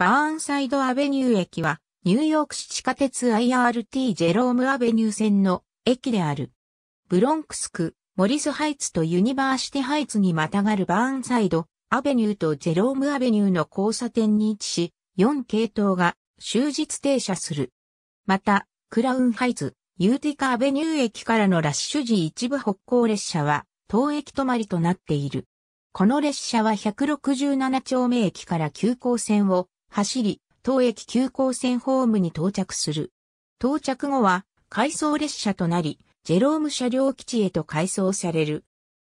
バーンサイドアベニュー駅は、ニューヨーク市地下鉄 IRT ジェロームアベニュー線の駅である。ブロンクス区、モリスハイツとユニバーシティハイツにまたがるバーンサイドアベニューとジェロームアベニューの交差点に位置し、4系統が終日停車する。また、クラウンハイツ、ユーティカアベニュー駅からのラッシュ時一部北行列車は、当駅止まりとなっている。この列車は167丁目駅から急行線を走り、当駅急行線ホームに到着する。到着後は、回送列車となり、ジェローム車両基地へと改装される。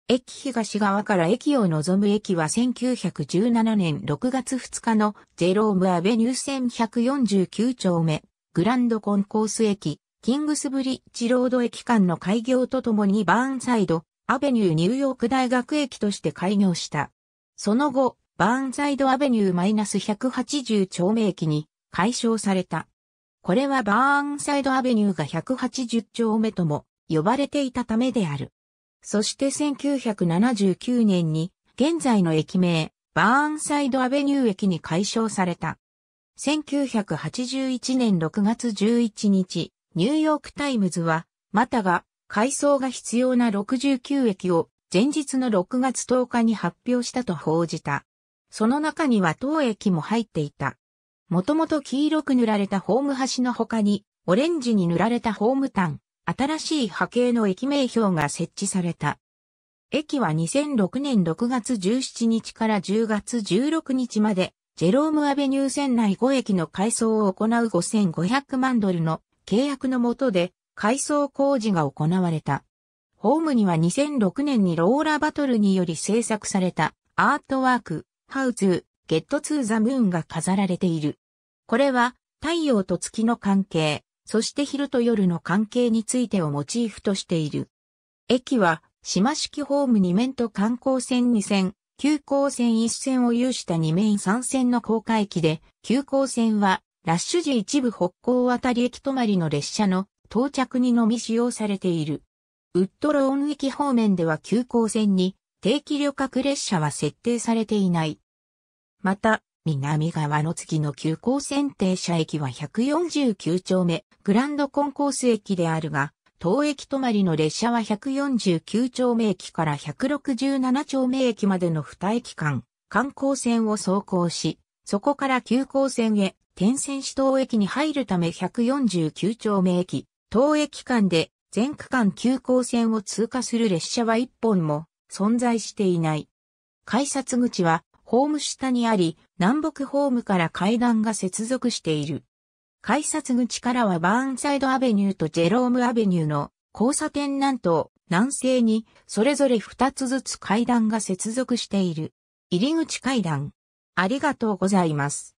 駅東側から駅を望む駅は1917年6月2日のジェロームアベニュー1149丁目、グランドコンコース駅、キングスブリッジロード駅間の開業とともにバーンサイド、アベニューニューヨーク大学駅として開業した。その後、バーンサイドアベニュー -180 丁目駅に解消された。これはバーンサイドアベニューが180丁目とも呼ばれていたためである。そして1979年に現在の駅名バーンサイドアベニュー駅に解消された。1981年6月11日、ニューヨークタイムズは、またが、改装が必要な69駅を前日の6月10日に発表したと報じた。その中には当駅も入っていた。もともと黄色く塗られたホーム端の他に、オレンジに塗られたホーム端、新しい波形の駅名標が設置された。駅は2006年6月17日から10月16日まで、ジェロームアベニュー線内5駅の改装を行う5500万ドルの契約のもとで、改装工事が行われた。ホームには2006年にローラバトルにより制作されたアートワーク、ハウツー、ゲットツーザムーンが飾られている。これは太陽と月の関係、そして昼と夜の関係についてをモチーフとしている。駅は島式ホーム2面と観光線2線、急行線1線を有した2面3線の高架駅で、急行線はラッシュ時一部北港渡り駅止まりの列車の到着にのみ使用されている。ウッドローン駅方面では急行線に定期旅客列車は設定されていない。また、南側の次の急行線停車駅は149丁目、グランドコンコース駅であるが、当駅止まりの列車は149丁目駅から167丁目駅までの2駅間、観光線を走行し、そこから急行線へ、転線市東駅に入るため149丁目駅、東駅間で全区間急行線を通過する列車は1本も存在していない。改札口はホーム下にあり、南北ホームから階段が接続している。改札口からはバーンサイドアベニューとジェロームアベニューの交差点南東、南西にそれぞれ2つずつ階段が接続している。入り口階段。ありがとうございます。